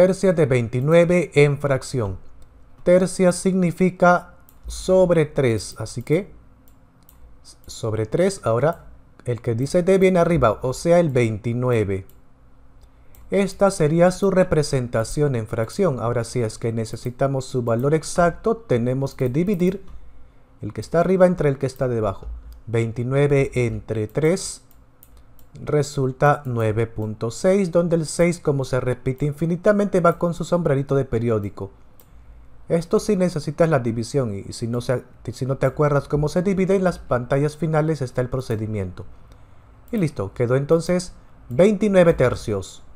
Tercia de 29 en fracción. Tercia significa sobre 3, así que sobre 3, ahora el que dice de viene arriba, o sea el 29. Esta sería su representación en fracción. Ahora si es que necesitamos su valor exacto, tenemos que dividir el que está arriba entre el que está debajo. 29 entre 3 resulta 9.6, donde el 6 como se repite infinitamente va con su sombrerito de periódico. Esto si necesitas la división y si no, si no te acuerdas cómo se divide, en las pantallas finales está el procedimiento. Y listo, quedó entonces 29 tercios.